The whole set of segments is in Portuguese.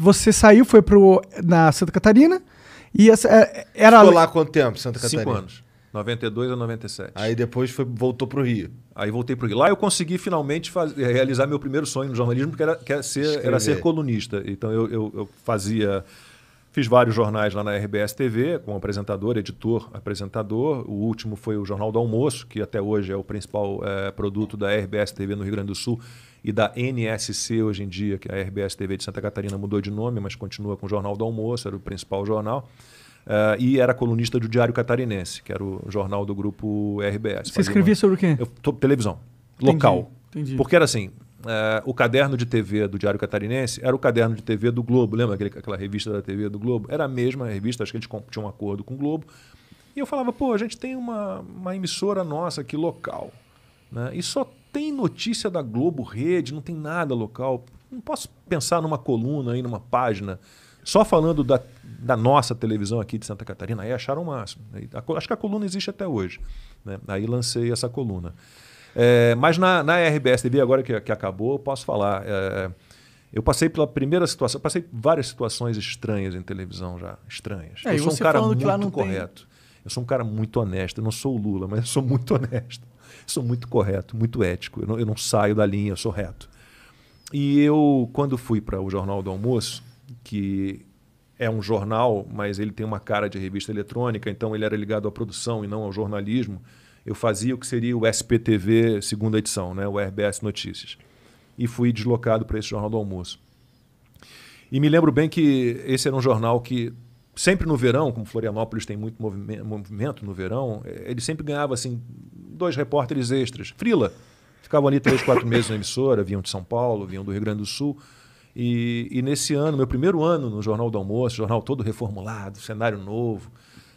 você saiu, foi pro, na Santa Catarina. E essa, é, era. Ficou lá quanto tempo, Santa Catarina? Cinco anos. 92 a 97. Aí depois foi, voltou para o Rio. Aí voltei para o Rio. Lá eu consegui finalmente faz, eh, realizar meu primeiro sonho no jornalismo, que era, que era, ser, era ser colunista. Então eu, eu, eu fazia Fiz vários jornais lá na RBS TV, como apresentador, editor, apresentador. O último foi o Jornal do Almoço, que até hoje é o principal é, produto da RBS TV no Rio Grande do Sul e da NSC hoje em dia, que a RBS TV de Santa Catarina mudou de nome, mas continua com o Jornal do Almoço, era o principal jornal. Uh, e era colunista do Diário Catarinense, que era o jornal do grupo RBS. Você escrevia uma... sobre o quê? Eu, televisão, local. Entendi. Porque era assim, é, o caderno de TV do Diário Catarinense era o caderno de TV do Globo. Lembra aquele, aquela revista da TV do Globo? Era a mesma revista, acho que eles tinham um acordo com o Globo. E eu falava, pô, a gente tem uma, uma emissora nossa aqui local. Né? E só tem notícia da Globo Rede, não tem nada local. Não posso pensar numa coluna aí, numa página, só falando da, da nossa televisão aqui de Santa Catarina. Aí acharam o máximo. acho que a coluna existe até hoje. Né? Aí lancei essa coluna. É, mas na, na TV agora que, que acabou, eu posso falar. É, eu passei pela primeira situação, passei várias situações estranhas em televisão já, estranhas. É, eu sou um cara muito correto. Tem... Eu sou um cara muito honesto. Eu não sou o Lula, mas eu sou muito honesto. Eu sou muito correto, muito ético. Eu não, eu não saio da linha, eu sou reto. E eu, quando fui para o Jornal do Almoço, que é um jornal, mas ele tem uma cara de revista eletrônica, então ele era ligado à produção e não ao jornalismo eu fazia o que seria o SPTV segunda edição, né, o RBS Notícias. E fui deslocado para esse Jornal do Almoço. E me lembro bem que esse era um jornal que sempre no verão, como Florianópolis tem muito movimento no verão, eh, ele sempre ganhava assim dois repórteres extras, frila. Ficavam ali três, quatro meses na emissora, vinham de São Paulo, vinham do Rio Grande do Sul. E, e nesse ano, meu primeiro ano no Jornal do Almoço, jornal todo reformulado, cenário novo,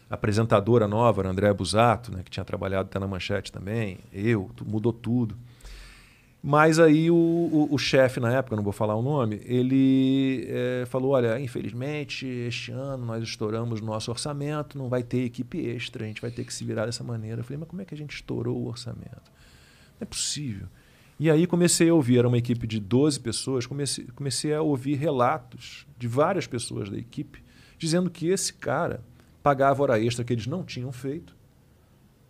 apresentadora nova, André Busato, né, que tinha trabalhado, até na manchete também, eu, mudou tudo. Mas aí o, o, o chefe na época, não vou falar o nome, ele é, falou: olha, infelizmente, este ano nós estouramos nosso orçamento, não vai ter equipe extra, a gente vai ter que se virar dessa maneira. Eu falei, mas como é que a gente estourou o orçamento? Não é possível. E aí comecei a ouvir, era uma equipe de 12 pessoas, comecei, comecei a ouvir relatos de várias pessoas da equipe dizendo que esse cara pagava hora extra que eles não tinham feito.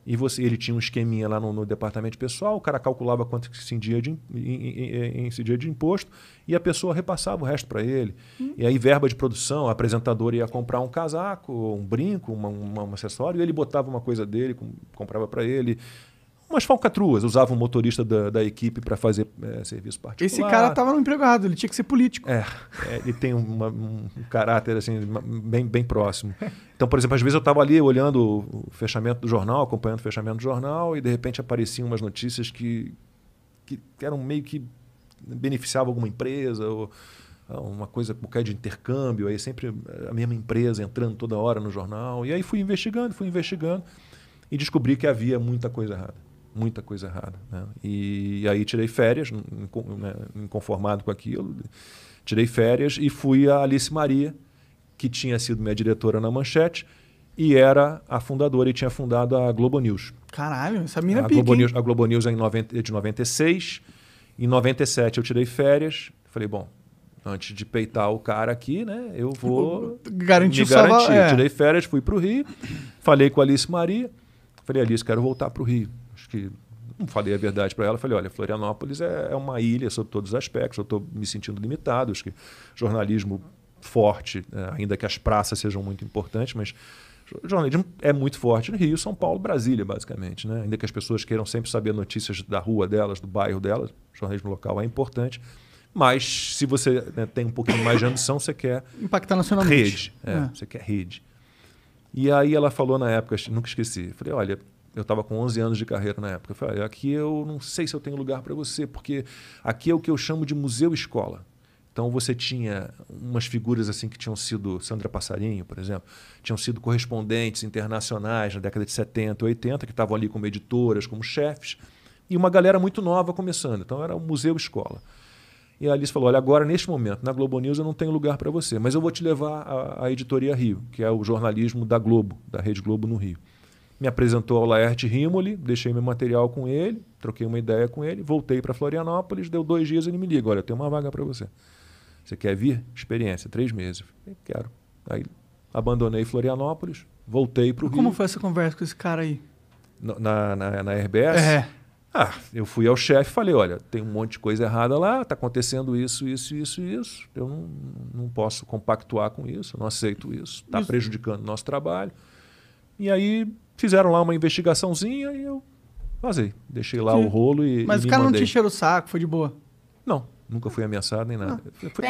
E você, ele tinha um esqueminha lá no, no departamento pessoal, o cara calculava quanto que se india de, incidia de imposto e a pessoa repassava o resto para ele. Hum. E aí, verba de produção, a apresentadora ia comprar um casaco, um brinco, uma, uma, um acessório, e ele botava uma coisa dele, comprava para ele umas falcatruas. Usava um motorista da, da equipe para fazer é, serviço particular. Esse cara estava no empregado, ele tinha que ser político. É, é ele tem uma, um caráter assim, bem, bem próximo. Então, por exemplo, às vezes eu estava ali olhando o fechamento do jornal, acompanhando o fechamento do jornal, e de repente apareciam umas notícias que, que eram meio que beneficiavam alguma empresa ou uma coisa qualquer de intercâmbio, aí sempre a mesma empresa entrando toda hora no jornal. E aí fui investigando, fui investigando e descobri que havia muita coisa errada muita coisa errada. Né? E, aí tirei férias, né, inconformado com aquilo, tirei férias e fui a Alice Maria, que tinha sido minha diretora na Manchete e era a fundadora e tinha fundado a Globo News. Caralho, essa mina é a pique, Globo News, A Globo News é, em 90, é de 96. Em 97 eu tirei férias. Falei, bom, antes de peitar o cara aqui, né? Eu vou garantir. Me garantir. Salva... É. Tirei férias, fui para o Rio, falei com a Alice Maria. Falei, Alice, quero voltar para o Rio acho que não falei a verdade para ela. Falei, olha, Florianópolis é, é uma ilha sobre todos os aspectos. Eu estou me sentindo limitado. Acho que jornalismo forte, né, ainda que as praças sejam muito importantes, mas jornalismo é muito forte no Rio, São Paulo, Brasília, basicamente. Né? Ainda que as pessoas queiram sempre saber notícias da rua delas, do bairro delas, jornalismo local é importante. Mas se você né, tem um pouquinho mais de ambição, você quer. Impactar nacionalmente. Rede. É, é. Você quer rede. E aí ela falou na época, nunca esqueci. Falei, olha, eu estava com 11 anos de carreira na época. Eu falei, aqui eu não sei se eu tenho lugar para você, porque aqui é o que eu chamo de museu-escola. Então você tinha umas figuras assim que tinham sido, Sandra Passarinho, por exemplo, tinham sido correspondentes internacionais na década de 70, 80, que estavam ali como editoras, como chefes, e uma galera muito nova começando. Então era o um museu-escola. E a Alice falou: Olha, agora neste momento, na Globo News eu não tenho lugar para você, mas eu vou te levar à, à Editoria Rio, que é o jornalismo da Globo, da Rede Globo no Rio me apresentou ao Laerte Rimoli, deixei meu material com ele, troquei uma ideia com ele, voltei para Florianópolis, deu dois dias e ele me liga, olha, eu tenho uma vaga para você. Você quer vir? Experiência, três meses. Eu quero. Aí abandonei Florianópolis, voltei para o Rio. Como foi essa conversa com esse cara aí? Na, na, na RBS? É. Ah, eu fui ao chefe e falei, olha, tem um monte de coisa errada lá, está acontecendo isso, isso, isso, isso. Eu não, não posso compactuar com isso, não aceito isso, está prejudicando o nosso trabalho. E aí Fizeram lá uma investigaçãozinha e eu vazei. Deixei lá Sim. o rolo e. Mas e o cara mandei. não te encheu o saco, foi de boa. Não, nunca fui ameaçado nem nada. Fui...